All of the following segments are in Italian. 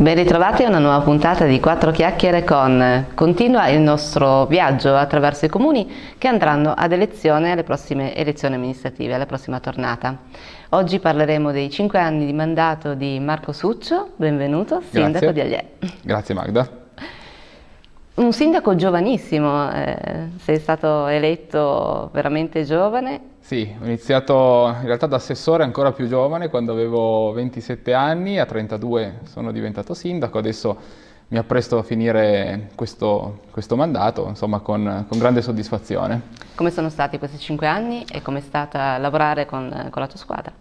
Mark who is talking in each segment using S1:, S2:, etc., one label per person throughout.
S1: Ben ritrovati a una nuova puntata di Quattro chiacchiere con. Continua il nostro viaggio attraverso i comuni che andranno ad elezione alle prossime elezioni amministrative, alla prossima tornata. Oggi parleremo dei cinque anni di mandato di Marco Succio, benvenuto, sindaco Grazie. di Agliè.
S2: Grazie Magda.
S1: Un sindaco giovanissimo, eh, sei stato eletto veramente giovane.
S2: Sì, ho iniziato in realtà da assessore ancora più giovane, quando avevo 27 anni, a 32 sono diventato sindaco, adesso mi appresto a finire questo, questo mandato, insomma con, con, grande soddisfazione.
S1: Come sono stati questi cinque anni e come è stata lavorare con, con la tua squadra?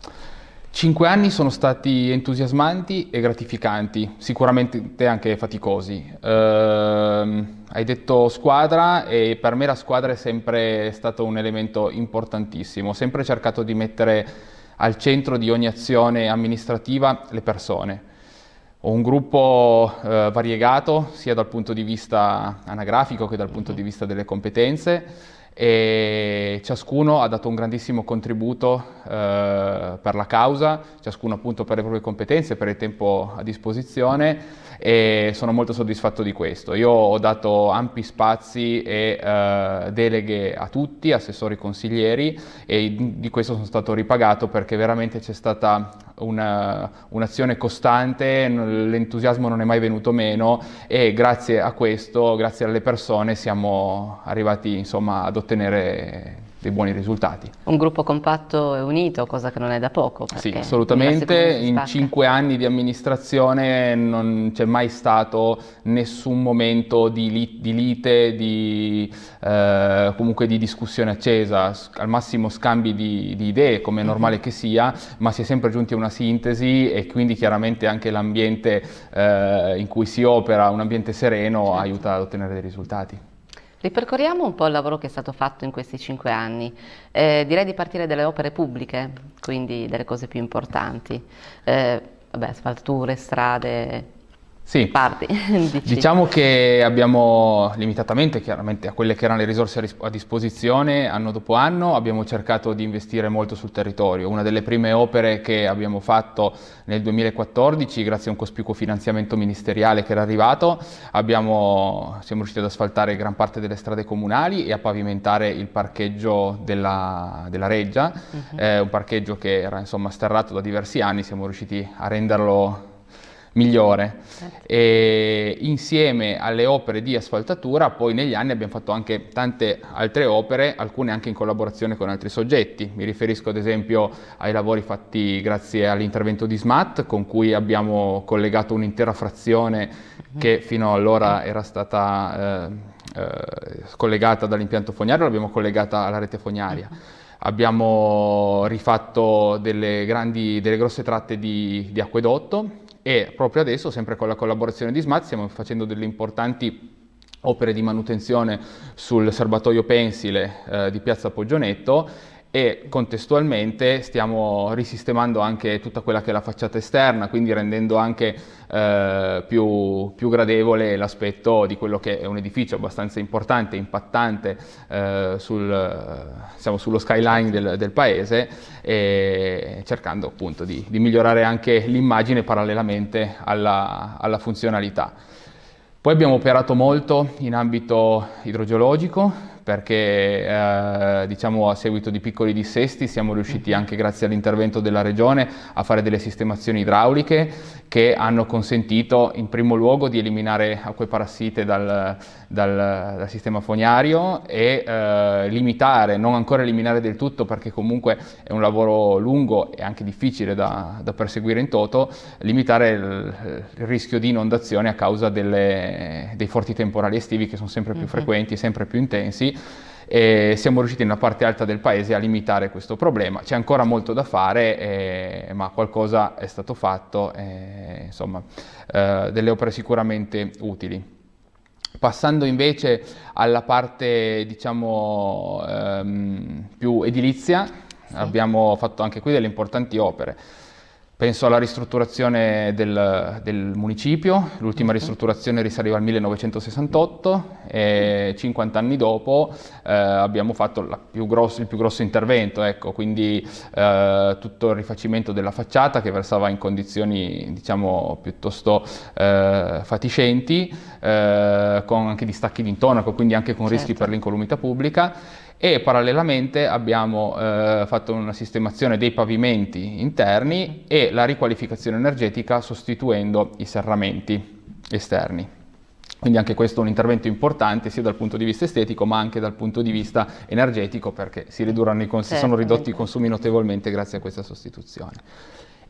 S2: Cinque anni sono stati entusiasmanti e gratificanti, sicuramente anche faticosi. Eh, hai detto squadra e per me la squadra è sempre stato un elemento importantissimo. Ho sempre cercato di mettere al centro di ogni azione amministrativa le persone. Ho un gruppo eh, variegato sia dal punto di vista anagrafico che dal punto di vista delle competenze e ciascuno ha dato un grandissimo contributo eh, per la causa, ciascuno appunto per le proprie competenze, per il tempo a disposizione e sono molto soddisfatto di questo. Io ho dato ampi spazi e eh, deleghe a tutti, assessori consiglieri e di questo sono stato ripagato perché veramente c'è stata una, un'azione costante, l'entusiasmo non è mai venuto meno e grazie a questo, grazie alle persone siamo arrivati insomma ad ottenere dei buoni risultati.
S1: Un gruppo compatto e unito, cosa che non è da poco. Sì, assolutamente, in cinque
S2: anni di amministrazione non c'è mai stato nessun momento di, li di lite, di, eh, comunque di discussione accesa, al massimo scambi di, di idee, come è mhm. normale mm -hmm. che sia, ma si è sempre giunti a una sintesi e quindi chiaramente anche l'ambiente eh, in cui si opera, un ambiente sereno, certo. aiuta ad ottenere dei risultati.
S1: Ripercorriamo un po' il lavoro che è stato fatto in questi cinque anni. Eh, direi di partire dalle opere pubbliche, quindi delle cose più importanti. Eh, vabbè, asfalture, strade,
S2: sì. Parti, diciamo che abbiamo limitatamente chiaramente a quelle che erano le risorse a disposizione anno dopo anno, abbiamo cercato di investire molto sul territorio. Una delle prime opere che abbiamo fatto nel 2014, grazie a un cospicuo finanziamento ministeriale che era arrivato, abbiamo, siamo riusciti ad asfaltare gran parte delle strade comunali e a pavimentare il parcheggio della, della Reggia, uh mhm. -huh. eh, un parcheggio che era insomma sterrato da diversi anni, siamo riusciti a renderlo migliore. Certo. E insieme alle opere di asfaltatura, poi negli anni abbiamo fatto anche tante altre opere, alcune anche in collaborazione con altri soggetti. Mi riferisco ad esempio ai lavori fatti grazie all'intervento di SMAT, con cui abbiamo collegato un'intera frazione che mm-hmm. fino allora era stata eh, eh, collegata dall'impianto fognario, l'abbiamo collegata alla rete fognaria mm-hmm. abbiamo rifatto delle, grandi, delle grosse tratte di, di, acquedotto e proprio adesso, sempre con la collaborazione di SMAT, stiamo facendo delle importanti opere di manutenzione sul serbatoio pensile eh, di Piazza Poggionetto e contestualmente stiamo risistemando anche tutta quella che è la facciata esterna, quindi rendendo anche eh, più, più, gradevole l'aspetto di quello che è un edificio abbastanza importante, impattante eh, sul, diciamo, sullo skyline del, del, paese e cercando appunto di, di migliorare anche l'immagine parallelamente alla, alla funzionalità. Poi abbiamo operato molto in ambito idrogeologico, perché eh, diciamo a seguito di piccoli dissesti siamo riusciti mm. anche grazie all'intervento della regione a fare delle sistemazioni idrauliche che hanno consentito in primo luogo di eliminare acque parassite dal, dal, dal sistema fognario e eh, limitare, non ancora eliminare del tutto perché comunque è un lavoro lungo e anche difficile da, da perseguire in toto, limitare il, il rischio di inondazione a causa delle, dei forti temporali estivi che sono sempre più mm -hmm. frequenti, sempre più intensi e siamo riusciti in una parte alta del paese a limitare questo problema. C'è ancora molto da fare, eh, ma qualcosa è stato fatto, eh, insomma, eh, delle opere sicuramente utili. Passando invece alla parte, diciamo, ehm, più edilizia, sì. abbiamo fatto anche qui delle importanti opere. Penso alla ristrutturazione del, del municipio, l'ultima ristrutturazione risaliva al 1968 e 50 anni dopo eh, abbiamo fatto più grosso, il più grosso intervento, ecco, quindi eh, tutto il rifacimento della facciata che versava in condizioni diciamo, piuttosto eh, fatiscenti, eh, con anche distacchi d'intonaco, quindi anche con certo. rischi per l'incolumità pubblica e parallelamente abbiamo eh, fatto una sistemazione dei pavimenti interni mhm. e la riqualificazione energetica sostituendo i serramenti esterni. Quindi anche questo è un intervento importante sia dal punto di vista estetico ma anche dal punto di vista energetico perché si, si sono ridotti i consumi notevolmente grazie a questa sostituzione.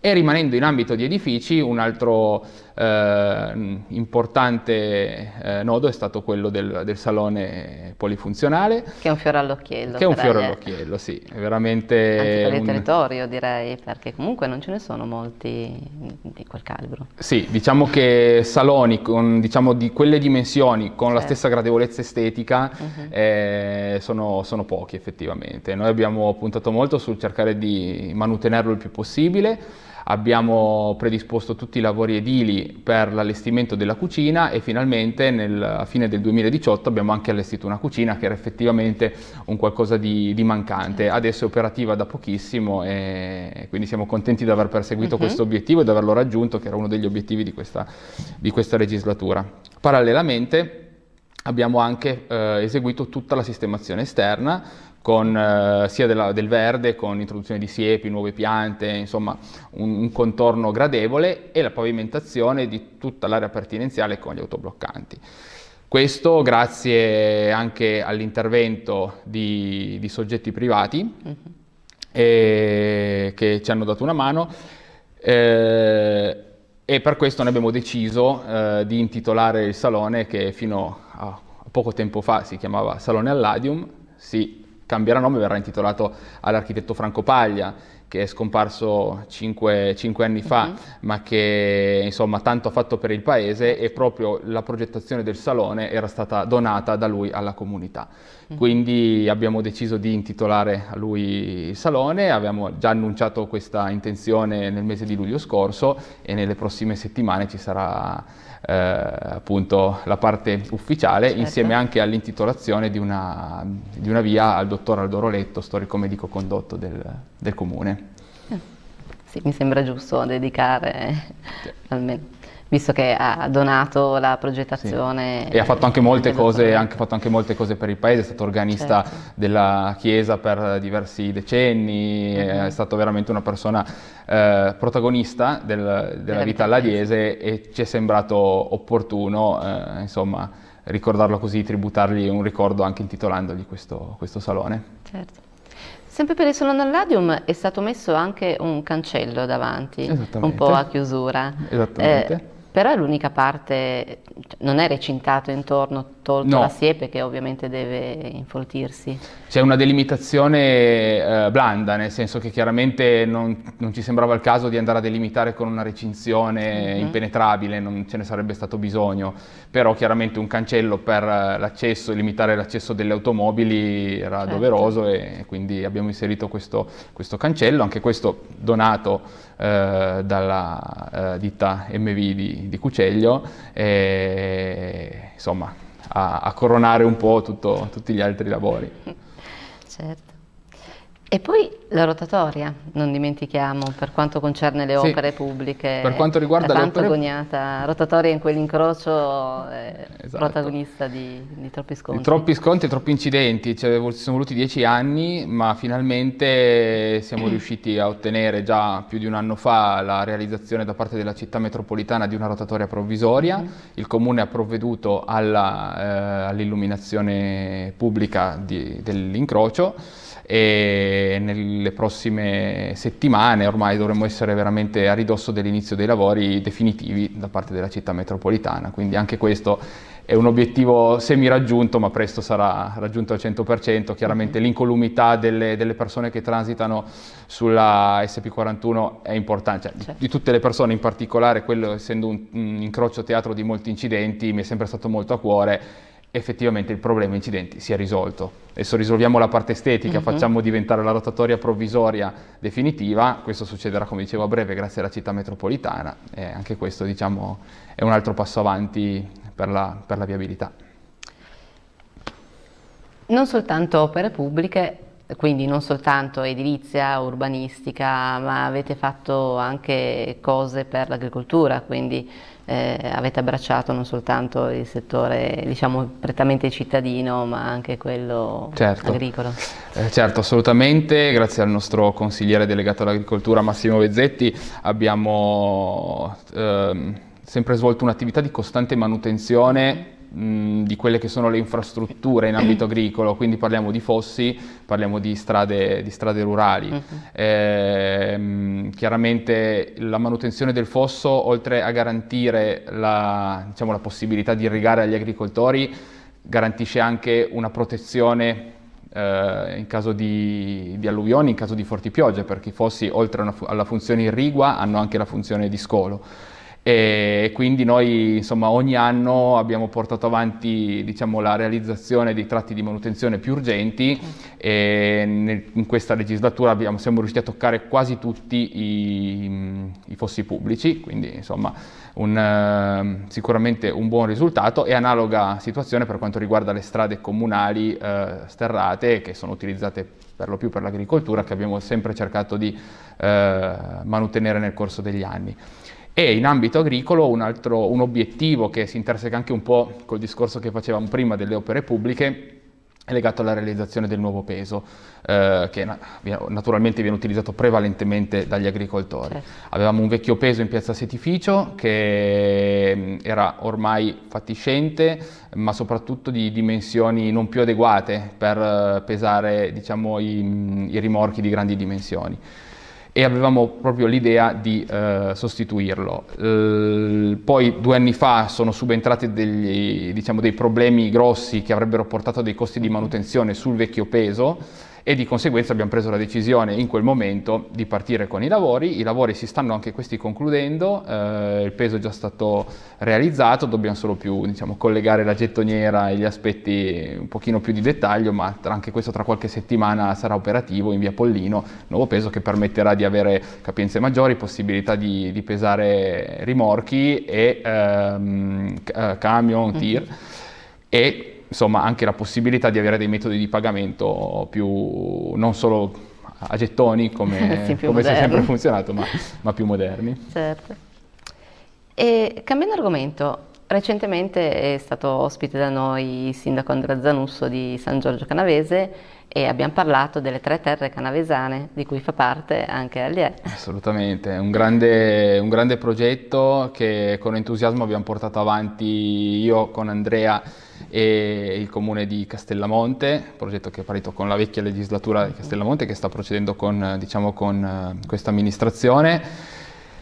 S2: E rimanendo in ambito di edifici, un altro eh, importante eh, nodo è stato quello del, del, salone polifunzionale.
S1: Che è un fiore all'occhiello. Che è un fiore
S2: all'occhiello, sì. È veramente... Anche per un... il territorio
S1: direi, perché comunque non ce ne sono molti di quel calibro.
S2: Sì, diciamo che saloni con, diciamo, di quelle dimensioni, con certo. la stessa gradevolezza estetica, uh-huh. eh, sono, sono pochi effettivamente. Noi abbiamo puntato molto sul cercare di manutenerlo il più possibile Abbiamo predisposto tutti i lavori edili per l'allestimento della cucina e finalmente nel, a fine del 2018 abbiamo anche allestito una cucina che era effettivamente un qualcosa di, di mancante. Certo. Adesso è operativa da pochissimo e quindi siamo contenti di aver perseguito uh-huh. questo obiettivo e di averlo raggiunto, che era uno degli obiettivi di questa, di questa legislatura. Parallelamente abbiamo anche eh, eseguito tutta la sistemazione esterna con, eh, sia della, del verde, con introduzione di siepi, nuove piante, insomma un, un contorno gradevole e la pavimentazione di tutta l'area pertinenziale con gli autobloccanti. Questo grazie anche all'intervento di, di, soggetti privati uh mm-hmm. -huh. eh, che ci hanno dato una mano eh, e per questo noi abbiamo deciso eh, di intitolare il salone che fino a poco tempo fa si chiamava Salone Alladium, si cambierà nome, verrà intitolato all'architetto Franco Paglia che è scomparso cinque, 5 anni fa, uh mhm. -huh. ma che insomma tanto ha fatto per il paese e proprio la progettazione del salone era stata donata da lui alla comunità. Uh mhm. -huh. Quindi abbiamo deciso di intitolare a lui il salone, abbiamo già annunciato questa intenzione nel mese di luglio scorso e nelle prossime settimane ci sarà eh, appunto la parte ufficiale certo. insieme anche all'intitolazione di una, di una, via al dottor Aldo Roletto, storico medico condotto del, del comune.
S1: Sì, mi sembra giusto dedicare sì. almeno visto che ha donato la progettazione. Sì. E ha fatto
S2: anche molte cose, anche, fatto anche molte cose per il paese, è stato organista certo. della Chiesa per diversi decenni, mm-hmm. è stato veramente una persona eh, protagonista del, della, della vita alladiese e ci è sembrato opportuno, eh, insomma, ricordarlo così, tributargli un ricordo anche intitolandogli questo, questo salone.
S1: Certo. Sempre per il Salone Alladium è stato messo anche un cancello davanti, un po' a chiusura. Esattamente. Eh, però è l'unica parte, cioè, non è recintato intorno, tolto no. la siepe che ovviamente deve infoltirsi.
S2: C'è una delimitazione eh, blanda, nel senso che chiaramente non, non, ci sembrava il caso di andare a delimitare con una recinzione mm-hmm. impenetrabile, non ce ne sarebbe stato bisogno, però chiaramente un cancello per eh, l'accesso, limitare l'accesso delle automobili era certo. doveroso e quindi abbiamo inserito questo, questo cancello, anche questo donato eh, dalla eh, ditta MV di, di Cuceglio, e, insomma, a, a, coronare un po' tutto, tutti gli altri lavori.
S1: Certo. E poi la rotatoria, non dimentichiamo, per quanto concerne le sì, opere pubbliche. Per quanto riguarda la tanto opere... agognata rotatoria in quell'incrocio è esatto. protagonista di, di, troppi scontri. Di troppi
S2: scontri, troppi incidenti, cioè, ci sono voluti dieci anni, ma finalmente siamo riusciti a ottenere già più di un anno fa la realizzazione da parte della città metropolitana di una rotatoria provvisoria. Mm. Il comune ha provveduto eh, all'illuminazione eh, all pubblica dell'incrocio e nelle prossime settimane ormai dovremmo essere veramente a ridosso dell'inizio dei lavori definitivi da parte della città metropolitana, quindi anche questo è un obiettivo semi raggiunto ma presto sarà raggiunto al 100%, chiaramente mm-hmm. l'incolumità delle, delle, persone che transitano sulla SP41 è importante, cioè, certo. di tutte le persone in particolare, quello essendo un, un incrocio teatro di molti incidenti mi è sempre stato molto a cuore effettivamente il problema incidenti si è risolto. Adesso risolviamo la parte estetica, uh-huh. facciamo diventare la rotatoria provvisoria definitiva, questo succederà come dicevo a breve grazie alla città metropolitana e anche questo diciamo, è un altro passo avanti per la, per la viabilità.
S1: Non soltanto opere pubbliche, quindi non soltanto edilizia, urbanistica, ma avete fatto anche cose per l'agricoltura, quindi eh, avete abbracciato non soltanto il settore diciamo prettamente cittadino ma anche quello certo. agricolo.
S2: Eh, certo, assolutamente, grazie al nostro consigliere delegato all'agricoltura Massimo Vezzetti abbiamo ehm, sempre svolto un'attività di costante manutenzione mh, di quelle che sono le infrastrutture in ambito agricolo, quindi parliamo di fossi, parliamo di strade, di strade rurali. Uh-huh. Eh, chiaramente la manutenzione del fosso, oltre a garantire la, diciamo, la possibilità di irrigare agli agricoltori, garantisce anche una protezione Uh, in caso di, di, alluvioni, in caso di forti piogge, perché i fossi oltre fu- alla funzione irrigua hanno anche la funzione di scolo e quindi noi insomma, ogni anno abbiamo portato avanti diciamo, la realizzazione dei tratti di manutenzione più urgenti e nel, in questa legislatura abbiamo, siamo riusciti a toccare quasi tutti i, i fossi pubblici, quindi insomma, un, sicuramente un buon risultato e analoga situazione per quanto riguarda le strade comunali uh, sterrate che sono utilizzate per lo più per l'agricoltura che abbiamo sempre cercato di uh, mantenere nel corso degli anni. E in ambito agricolo un, altro, un obiettivo che si interseca anche un po' col discorso che facevamo prima delle opere pubbliche è legato alla realizzazione del nuovo peso, eh, che na- naturalmente viene utilizzato prevalentemente dagli agricoltori. Certo. Avevamo un vecchio peso in piazza Setificio che mm, era ormai fatiscente, ma soprattutto di dimensioni non più adeguate per eh, pesare diciamo, i, mm, i rimorchi di grandi dimensioni e avevamo proprio l'idea di eh, sostituirlo. Eh, poi due anni fa sono subentrati degli, diciamo, dei problemi grossi che avrebbero portato a dei costi di manutenzione sul vecchio peso e di conseguenza abbiamo preso la decisione in quel momento di partire con i lavori, i lavori si stanno anche questi concludendo, eh, il peso è già stato realizzato, dobbiamo solo più diciamo, collegare la gettoniera e gli aspetti un pochino più di dettaglio, ma anche questo tra qualche settimana sarà operativo in via Pollino, nuovo peso che permetterà di avere capienze maggiori, possibilità di, di pesare rimorchi e ehm, eh, camion, mm-hmm. tir. Mm-hmm. E insomma anche la possibilità di avere dei metodi di pagamento più non solo a gettoni come, sì, come si è sempre funzionato, ma, ma più moderni.
S1: Certo. E cambiando argomento, Recentemente è stato ospite da noi il sindaco Andrea Zanusso di San Giorgio Canavese e abbiamo parlato delle tre terre canavesane di cui fa parte anche Allier.
S2: Assolutamente, un grande, un grande progetto che con entusiasmo abbiamo portato avanti io con Andrea e il comune di Castellamonte, progetto che è partito con la vecchia legislatura di Castellamonte che sta procedendo con, diciamo, con eh, questa amministrazione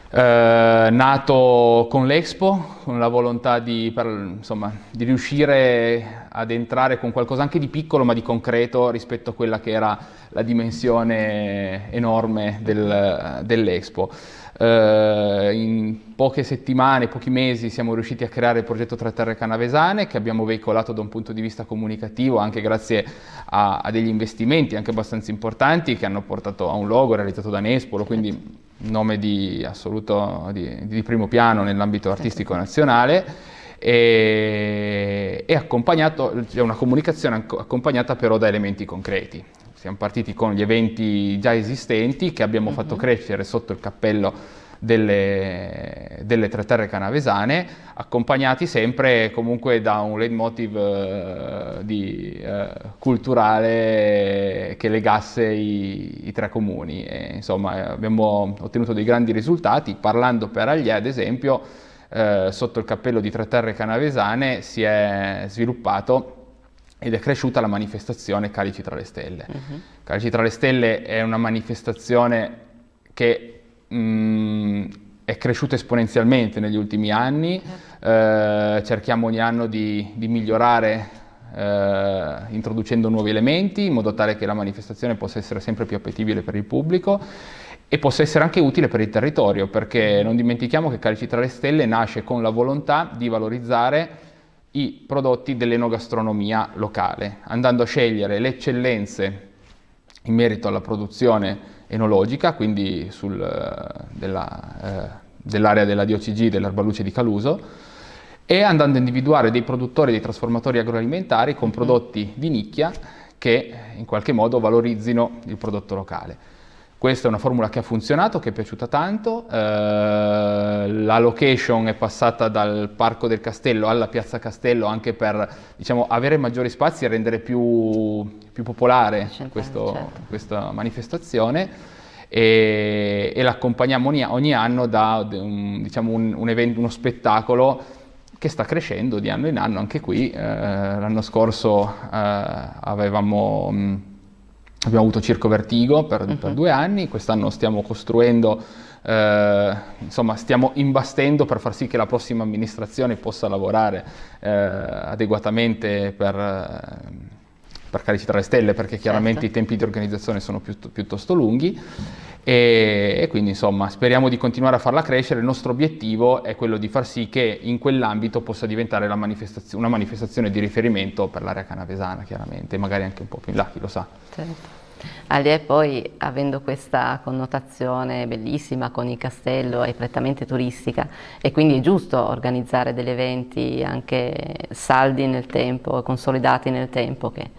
S2: eh, nato con l'Expo, con la volontà di, per, insomma, di, riuscire ad entrare con qualcosa anche di piccolo ma di concreto rispetto a quella che era la dimensione enorme del, dell'Expo. Eh, in poche settimane, pochi mesi siamo riusciti a creare il progetto Tre Terre Canavesane che abbiamo veicolato da un punto di vista comunicativo anche grazie a, a degli investimenti anche abbastanza importanti che hanno portato a un logo realizzato da Nespolo, quindi nome di assoluto, di, di primo piano nell'ambito artistico nazionale, e, e accompagnato, cioè una comunicazione accompagnata però da elementi concreti. Siamo partiti con gli eventi già esistenti che abbiamo mm-hmm. fatto mhm. crescere sotto il cappello delle, delle, tre terre canavesane, accompagnati sempre comunque da un leitmotiv eh, di, eh, culturale che legasse i, i tre comuni. E, insomma, eh, abbiamo ottenuto dei grandi risultati, parlando per Aglie, ad esempio, eh, sotto il cappello di Tre Terre Canavesane si è sviluppato ed è cresciuta la manifestazione Calici tra le Stelle. Uh-huh. Calici tra le Stelle è una manifestazione che mh, è cresciuto esponenzialmente negli ultimi anni, eh. eh, cerchiamo ogni anno di, di migliorare eh, introducendo nuovi elementi in modo tale che la manifestazione possa essere sempre più appetibile per il pubblico e possa essere anche utile per il territorio perché non dimentichiamo che Calci tra le Stelle nasce con la volontà di valorizzare i prodotti dell'enogastronomia locale, andando a scegliere le eccellenze in merito alla produzione enologica, quindi eh, eh, dell'area della, eh, dell della DOCG dell'erbaluce di Caluso, e andando a individuare dei produttori, dei trasformatori agroalimentari con mm. prodotti di nicchia che in qualche modo valorizzino il prodotto locale. Questa è una formula che ha funzionato, che è piaciuta tanto, eh, la location è passata dal Parco del Castello alla Piazza Castello anche per diciamo, avere maggiori spazi e rendere più, più popolare questo, certo. questa manifestazione e, e l'accompagniamo ogni, ogni, anno da um, diciamo un, un evento, uno spettacolo che sta crescendo di anno in anno, anche qui eh, l'anno scorso eh, avevamo... Mh, Abbiamo avuto Circo Vertigo per, uh-huh. per mhm. due anni, quest'anno stiamo costruendo, eh, insomma stiamo imbastendo per far sì che la prossima amministrazione possa lavorare eh, adeguatamente per, eh, per Carici le Stelle, perché certo. chiaramente i tempi di organizzazione sono piuttosto lunghi e, e, quindi insomma speriamo di continuare a farla crescere, il nostro obiettivo è quello di far sì che in quell'ambito possa diventare manifestazio- una manifestazione di riferimento per l'area canavesana chiaramente, magari anche un po' più in là, chi lo sa.
S1: Certo. Alie poi, avendo questa connotazione bellissima con il castello, è prettamente turistica e quindi è giusto organizzare degli eventi anche saldi nel tempo, consolidati nel tempo, che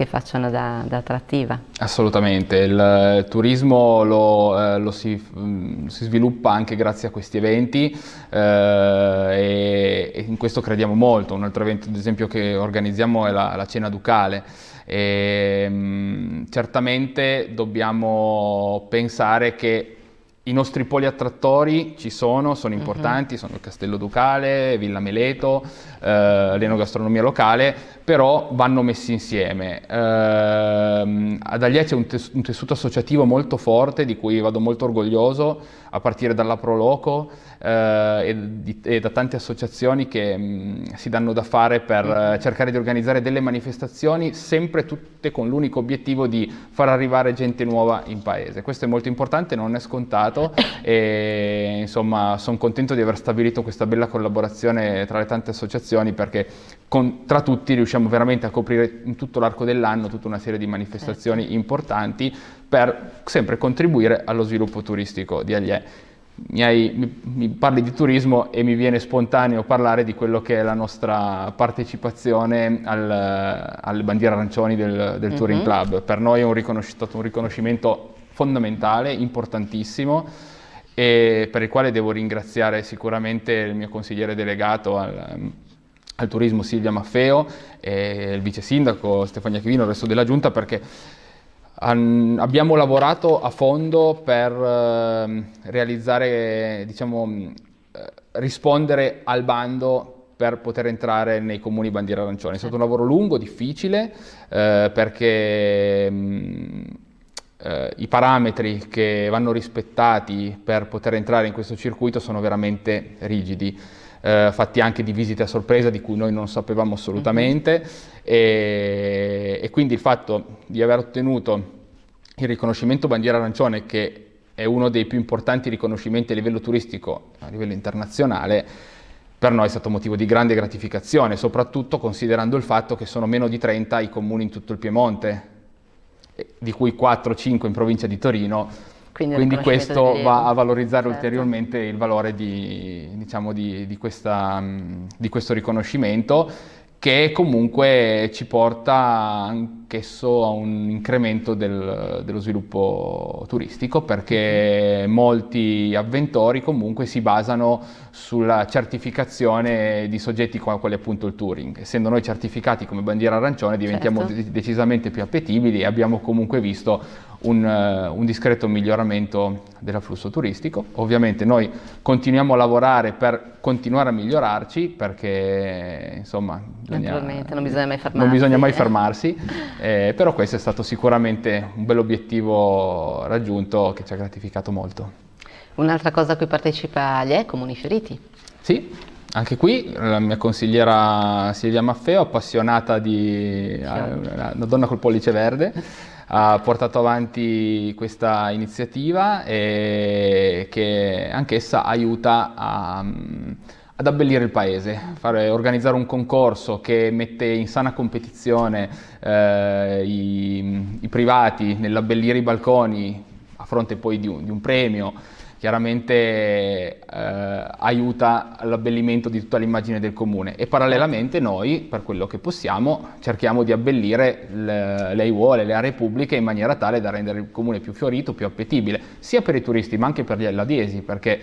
S1: che facciano da, da attrattiva.
S2: Assolutamente, il eh, turismo lo, eh, lo si, mm, si, sviluppa anche grazie a questi eventi eh, e, in questo crediamo molto. Un altro evento ad esempio che organizziamo è la, la cena ducale. E, mm, certamente dobbiamo pensare che i nostri poli attrattori ci sono, sono mhm. importanti, uh-huh. sono il Castello Ducale, Villa Meleto, eh, l'enogastronomia locale, però vanno messi insieme. Eh, ad Aglie c'è un, tes- un, tessuto associativo molto forte di cui vado molto orgoglioso, a partire dalla Proloco eh, e, di- e, da tante associazioni che mh, mm, si danno da fare per uh-huh. cercare di organizzare delle manifestazioni, sempre tutte con l'unico obiettivo di far arrivare gente nuova in paese. Questo è molto importante, non è scontato stato e insomma sono contento di aver stabilito questa bella collaborazione tra le tante associazioni perché con, tra tutti riusciamo veramente a coprire in tutto l'arco dell'anno tutta una serie di manifestazioni certo. importanti per sempre contribuire allo sviluppo turistico di Aglie. Mi, hai, mi, mi, parli di turismo e mi viene spontaneo parlare di quello che è la nostra partecipazione al, alle bandiere arancioni del, del mm -hmm. Touring mhm. Club. Per noi è un, riconosc stato un riconoscimento fondamentale, importantissimo, e per il quale devo ringraziare sicuramente il mio consigliere delegato al, al turismo Silvia Maffeo e il vice sindaco Stefania Chivino, il resto della giunta, perché an, abbiamo lavorato a fondo per eh, realizzare, diciamo, eh, rispondere al bando per poter entrare nei comuni bandiera arancione. È stato un certo. lavoro lungo, difficile, eh, perché mh, mm, eh, i parametri che vanno rispettati per poter entrare in questo circuito sono veramente rigidi. Eh, fatti anche di visite a sorpresa di cui noi non sapevamo assolutamente mm-hmm. e, e quindi il fatto di aver ottenuto il riconoscimento bandiera arancione che è uno dei più importanti riconoscimenti a livello turistico, a livello internazionale, per noi è stato motivo di grande gratificazione, soprattutto considerando il fatto che sono meno di 30 i comuni in tutto il Piemonte di cui 4-5 in provincia di Torino.
S1: Quindi, Quindi questo va a valorizzare certo. ulteriormente
S2: il valore di, diciamo, di, di, questa, mm, di questo riconoscimento che comunque ci porta anche anch'esso a un incremento del, dello sviluppo turistico perché mm-hmm. molti avventori comunque si basano sulla certificazione di soggetti quali appunto il touring. Essendo noi certificati come bandiera arancione diventiamo certo. decisamente più appetibili e abbiamo comunque visto un, uh, un discreto miglioramento dell'afflusso turistico. Ovviamente noi continuiamo a lavorare per continuare a migliorarci perché insomma bisogna,
S1: non bisogna mai fermarsi. Bisogna mai fermarsi.
S2: Eh, però questo è stato sicuramente un bell'obiettivo raggiunto che ci ha gratificato molto.
S1: Un'altra cosa a cui partecipa l'IE, Comuni Fioriti.
S2: Sì, anche qui la mia consigliera Silvia Maffeo, appassionata di una eh, donna col pollice verde, ha portato avanti questa iniziativa che anch'essa aiuta a ad abbellire il paese, fare, organizzare un concorso che mette in sana competizione eh, i, i, privati nell'abbellire i balconi a fronte poi di un, di un premio, chiaramente eh, aiuta all'abbellimento di tutta l'immagine del comune e parallelamente noi, per quello che possiamo, cerchiamo di abbellire le, le aiuole, le aree pubbliche in maniera tale da rendere il comune più fiorito, più appetibile, sia per i turisti ma anche per gli alladiesi, perché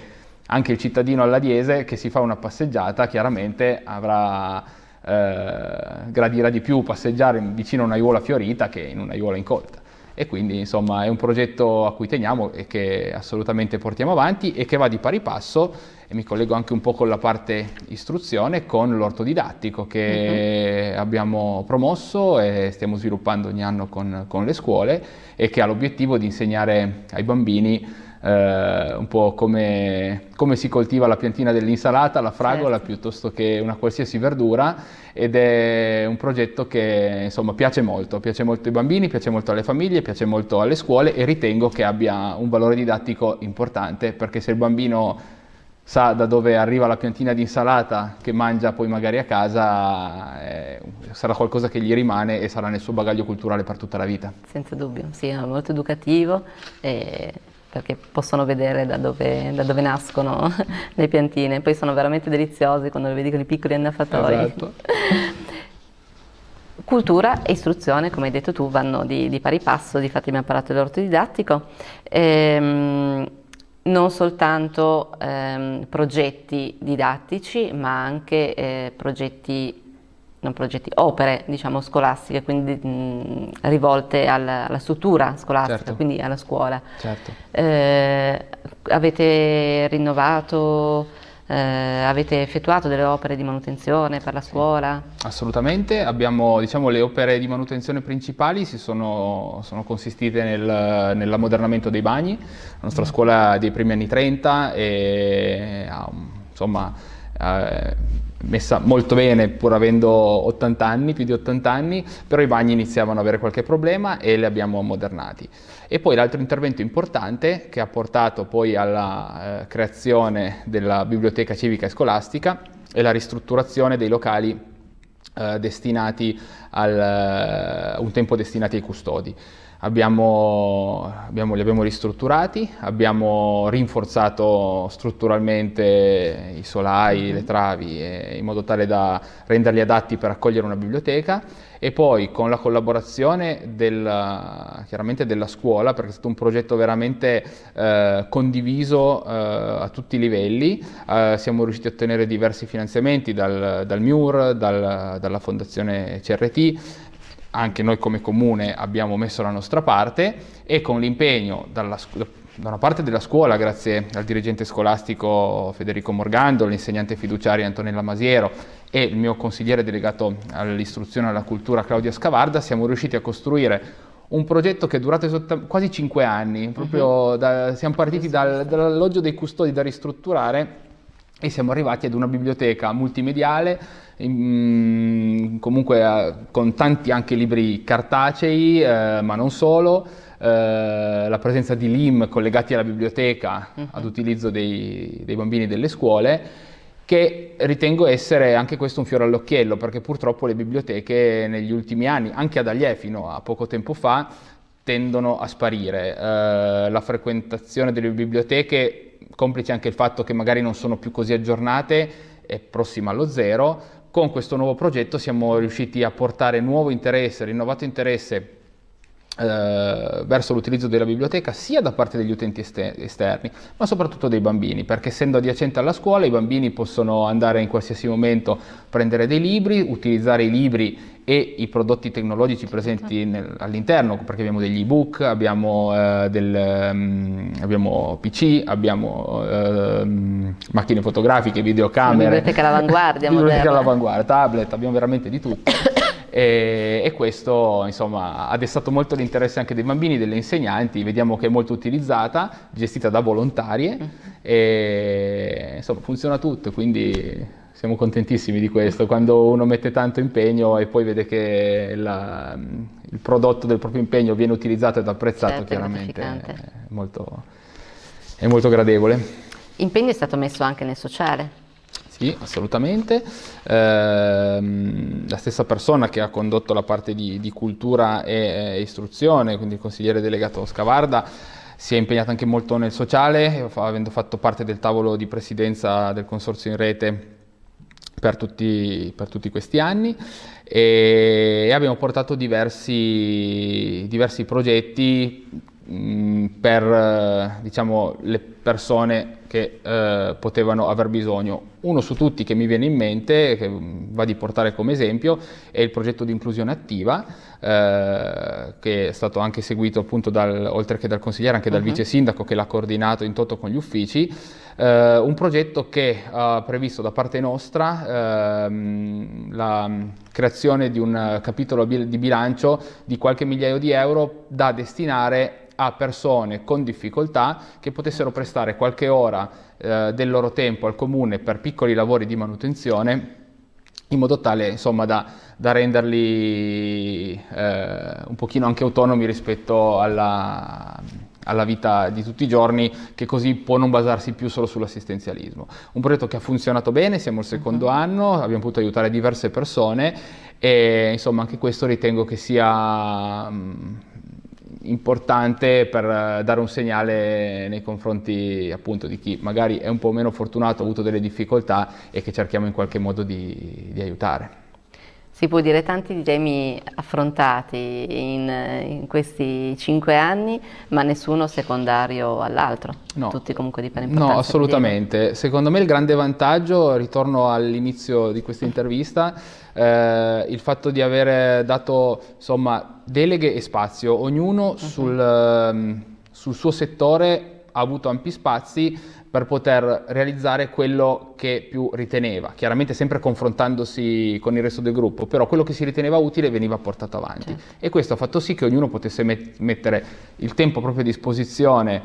S2: anche il cittadino alladiese che si fa una passeggiata chiaramente avrà, eh, gradirà di più passeggiare vicino a un'aiuola fiorita che in un'aiuola incolta. E quindi insomma è un progetto a cui teniamo e che assolutamente portiamo avanti e che va di pari passo, e mi collego anche un po' con la parte istruzione, con l'orto didattico che uh-huh. abbiamo promosso e stiamo sviluppando ogni anno con, con le scuole e che ha l'obiettivo di insegnare ai bambini eh, un po' come, come, si coltiva la piantina dell'insalata, la fragola, certo. piuttosto che una qualsiasi verdura ed è un progetto che insomma piace molto, piace molto ai bambini, piace molto alle famiglie, piace molto alle scuole e ritengo che abbia un valore didattico importante perché se il bambino sa da dove arriva la piantina di insalata che mangia poi magari a casa, eh, sarà qualcosa che gli rimane e sarà nel suo bagaglio culturale per tutta la vita.
S1: Senza dubbio, sì, è molto educativo. E perché possono vedere da dove, da dove nascono le piantine, poi sono veramente deliziosi quando le vedi con i piccoli andafatori. Esatto. Cultura e istruzione, come hai detto tu, vanno di, di pari passo, difatti abbiamo parlato dell'ortodidattico. Ehm, non soltanto ehm, progetti didattici, ma anche eh, progetti non progetti, opere diciamo, scolastiche, quindi mh, rivolte alla, alla, struttura scolastica, certo. quindi alla scuola. Certo. Eh, avete rinnovato, eh, avete effettuato delle opere di manutenzione per la scuola?
S2: Assolutamente, abbiamo, diciamo, le opere di manutenzione principali si sono, sono consistite nel, nell'ammodernamento dei bagni, la nostra mm. scuola è dei primi anni 30 e ah, insomma... Eh, messa molto bene pur avendo 80 anni, più di 80 anni, però i bagni iniziavano ad avere qualche problema e li abbiamo ammodernati. E poi l'altro intervento importante che ha portato poi alla eh, creazione della biblioteca civica e scolastica è la ristrutturazione dei locali eh, destinati al, eh, un tempo destinati ai custodi. Abbiamo, abbiamo, li abbiamo ristrutturati, abbiamo rinforzato strutturalmente i solai, le mm-hmm. travi, eh, in modo tale da renderli adatti per accogliere una biblioteca e poi con la collaborazione del, chiaramente della scuola, perché è stato un progetto veramente eh, condiviso eh, a tutti i livelli, eh, siamo riusciti a ottenere diversi finanziamenti dal, dal MIUR, dal, dalla Fondazione CRT, anche noi come comune abbiamo messo la nostra parte e con l'impegno dalla scuola da una parte della scuola, grazie al dirigente scolastico Federico Morgando, l'insegnante fiduciario Antonella Masiero e il mio consigliere delegato all'istruzione e alla cultura Claudia Scavarda, siamo riusciti a costruire un progetto che è durato quasi cinque anni, mhm. da, siamo partiti dal, dall'alloggio dei custodi da ristrutturare e siamo arrivati ad una biblioteca multimediale, mm, comunque eh, con tanti anche libri cartacei, eh, ma non solo, eh, la presenza di LIM collegati alla biblioteca uh-huh. ad utilizzo dei, dei bambini delle scuole che ritengo essere anche questo un fiore all'occhiello, perché purtroppo le biblioteche negli ultimi anni, anche ad Aglie fino a poco tempo fa, tendono a sparire. Eh, la frequentazione delle biblioteche, complice anche il fatto che magari non sono più così aggiornate, è prossima allo zero. Con questo nuovo progetto siamo riusciti a portare nuovo interesse, rinnovato interesse eh, verso l'utilizzo della biblioteca sia da parte degli utenti esterni ma soprattutto dei bambini perché essendo adiacente alla scuola i bambini possono andare in qualsiasi momento prendere dei libri utilizzare i libri e i prodotti tecnologici presenti certo. all'interno perché abbiamo degli ebook abbiamo, eh, del, um, abbiamo pc abbiamo eh, macchine fotografiche videocamere biblioteca all'avanguardia biblioteca all'avanguardia tablet abbiamo veramente di tutto e, e questo insomma, ha destato molto l'interesse anche dei bambini, delle insegnanti, vediamo che è molto utilizzata, gestita da volontarie mm-hmm. e insomma funziona tutto, quindi siamo contentissimi di questo, quando uno mette tanto impegno e poi vede che la, il prodotto del proprio impegno viene utilizzato ed apprezzato, certo, chiaramente è molto, è molto gradevole.
S1: Impegno è stato messo anche nel sociale?
S2: Sì, assolutamente. Eh, la stessa persona che ha condotto la parte di, di cultura e, e istruzione, quindi il consigliere delegato Scavarda, si è impegnata anche molto nel sociale, avendo fatto parte del tavolo di presidenza del consorzio in rete per tutti, per tutti questi anni e abbiamo portato diversi, diversi progetti Mm, per eh, diciamo, le persone che eh, potevano aver bisogno. Uno su tutti che mi viene in mente, che mm, va di portare come esempio, è il progetto di inclusione attiva, eh, che è stato anche seguito appunto dal, oltre che dal consigliere, anche dal uh mhm. -huh. vice sindaco che l'ha coordinato in toto con gli uffici. Eh, un progetto che ha previsto da parte nostra ehm, la mm, creazione di un eh, capitolo di bilancio di qualche migliaio di euro da destinare a persone con difficoltà che potessero prestare qualche ora eh, del loro tempo al comune per piccoli lavori di manutenzione in modo tale insomma, da, da, renderli eh, un pochino anche autonomi rispetto alla, alla vita di tutti i giorni che così può non basarsi più solo sull'assistenzialismo. Un progetto che ha funzionato bene, siamo al secondo uh-huh. anno, abbiamo potuto aiutare diverse persone e insomma anche questo ritengo che sia mh, mm, importante per eh, dare un segnale nei confronti appunto di chi magari è un po' meno fortunato, ha avuto delle difficoltà e che cerchiamo in qualche modo di, di aiutare.
S1: Si può dire tanti di temi affrontati in, in questi cinque anni, ma nessuno secondario all'altro, no. tutti comunque di pari importanza. No, assolutamente.
S2: Secondo me il grande vantaggio, ritorno all'inizio di questa intervista, eh, il fatto di avere dato insomma, deleghe e spazio, ognuno uh mhm. -huh. sul, ehm, sul suo settore ha avuto ampi spazi, per poter realizzare quello che più riteneva, chiaramente sempre confrontandosi con il resto del gruppo, però quello che si riteneva utile veniva portato avanti certo. e questo ha fatto sì che ognuno potesse met mettere il tempo proprio a disposizione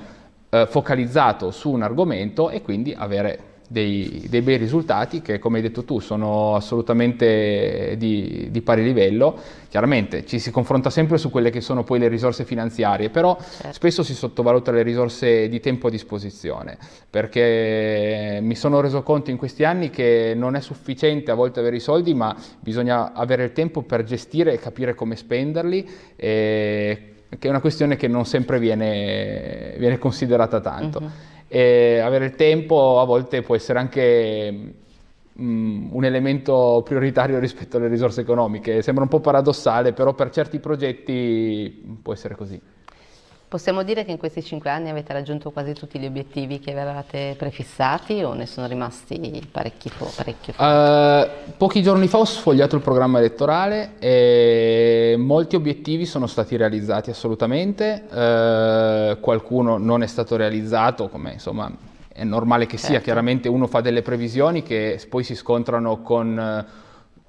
S2: eh, focalizzato su un argomento e quindi avere dei, dei, bei risultati che come hai detto tu sono assolutamente di, di, pari livello. Chiaramente ci si confronta sempre su quelle che sono poi le risorse finanziarie, però certo. spesso si sottovaluta le risorse di tempo a disposizione, perché mi sono reso conto in questi anni che non è sufficiente a volte avere i soldi, ma bisogna avere il tempo per gestire e capire come spenderli. E che è una questione che non sempre viene, viene considerata tanto. Uh-huh e avere tempo a volte può essere anche mh, mm, un elemento prioritario rispetto alle risorse economiche. Sembra un po' paradossale, però per certi progetti può essere così.
S1: Possiamo dire che in questi cinque anni avete raggiunto quasi tutti gli obiettivi che avevate prefissati o ne sono rimasti parecchi fu- parecchio
S2: uh, pochi giorni fa ho sfogliato il programma elettorale e molti obiettivi sono stati realizzati assolutamente, uh, qualcuno non è stato realizzato come insomma è normale che certo. sia, chiaramente uno fa delle previsioni che poi si scontrano con... Uh,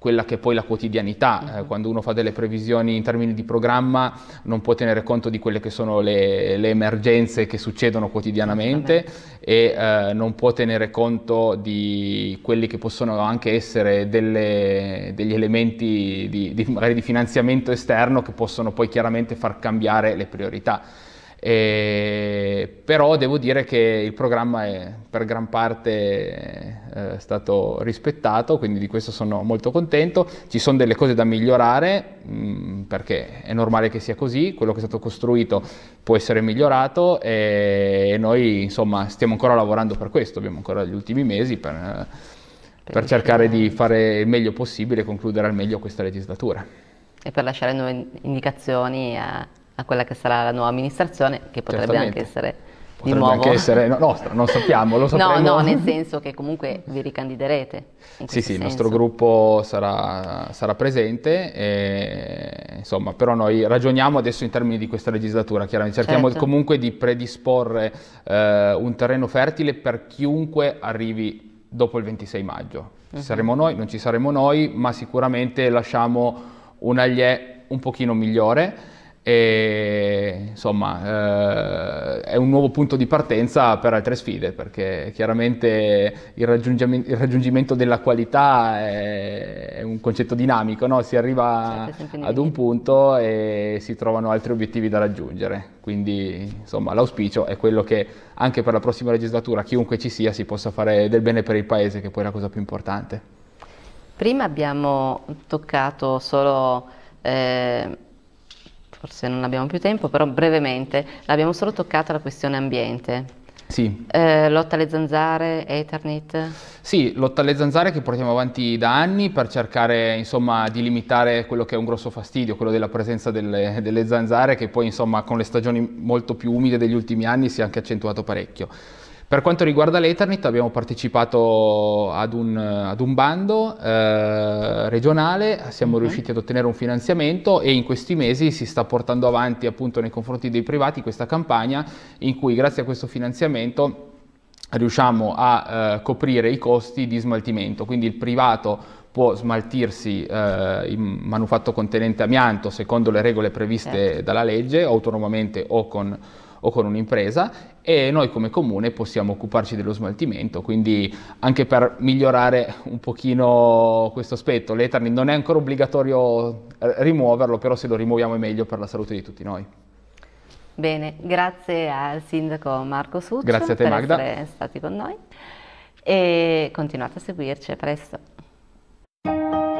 S2: quella che è poi la quotidianità, eh, mm-hmm. quando uno fa delle previsioni in termini di programma non può tenere conto di quelle che sono le, le emergenze che succedono quotidianamente e eh, non può tenere conto di quelli che possono anche essere delle, degli elementi di, di, magari di finanziamento esterno che possono poi chiaramente far cambiare le priorità. E, eh, però devo dire che il programma è per gran parte eh, stato rispettato, quindi di questo sono molto contento. Ci sono delle cose da migliorare, mh, mm, perché è normale che sia così, quello che è stato costruito può essere migliorato e, e noi insomma stiamo ancora lavorando per questo, abbiamo ancora gli ultimi mesi per, per, per cercare di fare il meglio possibile e concludere al meglio questa legislatura.
S1: E per lasciare nuove indicazioni a a quella che sarà la nuova amministrazione, che potrebbe anche essere potrebbe di nuovo... Potrebbe anche essere
S2: nostra, non sappiamo, lo sapremo. No, no, nel
S1: senso che comunque vi ricandiderete.
S2: Sì, sì, senso. il nostro gruppo sarà, sarà presente, e, insomma, però noi ragioniamo adesso in termini di questa legislatura, chiaramente cerchiamo certo. comunque di predisporre eh, un terreno fertile per chiunque arrivi dopo il 26 maggio. Ci mhm. saremo noi, non ci saremo noi, ma sicuramente lasciamo un agliè un pochino migliore e insomma eh, è un nuovo punto di partenza per altre sfide perché chiaramente il, raggiungimento, il raggiungimento della qualità è, è, un concetto dinamico, no? si arriva certo, ad un punto e si trovano altri obiettivi da raggiungere, quindi insomma l'auspicio è quello che anche per la prossima legislatura chiunque ci sia si possa fare del bene per il Paese che poi è la cosa più importante.
S1: Prima abbiamo toccato solo... Eh, forse non abbiamo più tempo, però brevemente l'abbiamo solo toccata la questione ambiente. Sì. Eh, lotta alle zanzare, Ethernet?
S2: Sì, lotta alle zanzare che portiamo avanti da anni per cercare insomma, di limitare quello che è un grosso fastidio, quello della presenza delle, delle zanzare che poi insomma, con le stagioni molto più umide degli ultimi anni si è anche accentuato parecchio. Per quanto riguarda l'Ethernet abbiamo partecipato ad un, ad un bando eh, regionale, siamo uh riusciti ad ottenere un finanziamento e in questi mesi si sta portando avanti appunto nei confronti dei privati questa campagna in cui grazie a questo finanziamento riusciamo a eh, coprire i costi di smaltimento, quindi il privato può smaltirsi eh, il manufatto contenente amianto secondo le regole previste certo. dalla legge, autonomamente o con, o con un'impresa e noi come comune possiamo occuparci dello smaltimento, quindi anche per migliorare un pochino questo aspetto, l'Ethernet non è ancora obbligatorio eh, rimuoverlo, però se lo rimuoviamo è meglio per la salute di tutti noi.
S1: Bene, grazie al sindaco Marco Succio grazie a te, per Magda. essere stati con noi e continuate a seguirci, a presto.